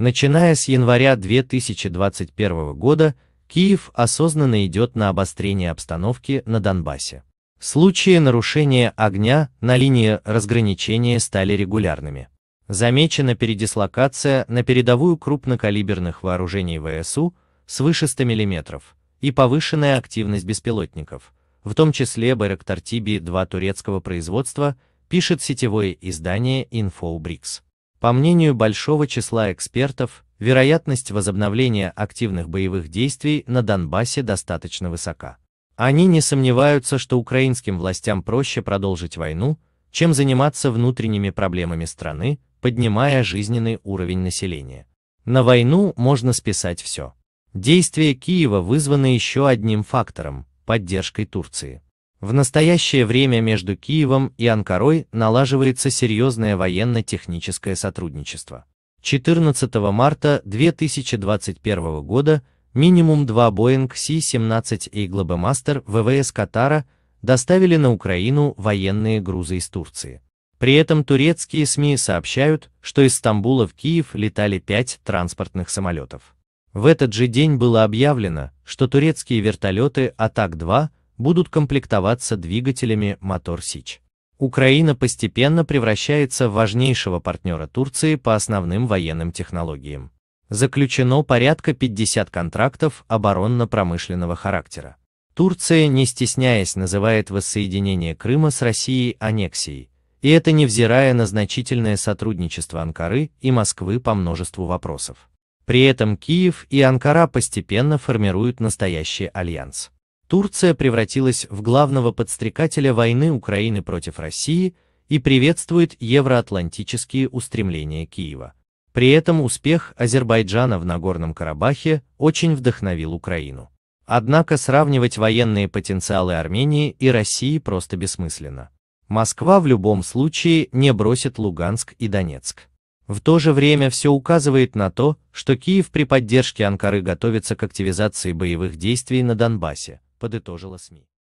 Начиная с января 2021 года, Киев осознанно идет на обострение обстановки на Донбассе. Случаи нарушения огня на линии разграничения стали регулярными. Замечена передислокация на передовую крупнокалиберных вооружений ВСУ свыше 100 мм и повышенная активность беспилотников, в том числе Байрактар Тиби-2 турецкого производства, пишет сетевое издание InfoBricks. По мнению большого числа экспертов, вероятность возобновления активных боевых действий на Донбассе достаточно высока. Они не сомневаются, что украинским властям проще продолжить войну, чем заниматься внутренними проблемами страны, поднимая жизненный уровень населения. На войну можно списать все. Действия Киева вызваны еще одним фактором – поддержкой Турции. В настоящее время между Киевом и Анкарой налаживается серьезное военно-техническое сотрудничество. 14 марта 2021 года минимум два Boeing C-17 и Globemaster ВВС Катара доставили на Украину военные грузы из Турции. При этом турецкие СМИ сообщают, что из Стамбула в Киев летали пять транспортных самолетов. В этот же день было объявлено, что турецкие вертолеты Атак-2 будут комплектоваться двигателями Motor Сич. Украина постепенно превращается в важнейшего партнера Турции по основным военным технологиям. Заключено порядка 50 контрактов оборонно-промышленного характера. Турция, не стесняясь, называет воссоединение Крыма с Россией аннексией, и это невзирая на значительное сотрудничество Анкары и Москвы по множеству вопросов. При этом Киев и Анкара постепенно формируют настоящий альянс. Турция превратилась в главного подстрекателя войны Украины против России и приветствует евроатлантические устремления Киева. При этом успех Азербайджана в Нагорном Карабахе очень вдохновил Украину. Однако сравнивать военные потенциалы Армении и России просто бессмысленно. Москва в любом случае не бросит Луганск и Донецк. В то же время все указывает на то, что Киев при поддержке Анкары готовится к активизации боевых действий на Донбассе подытожила СМИ.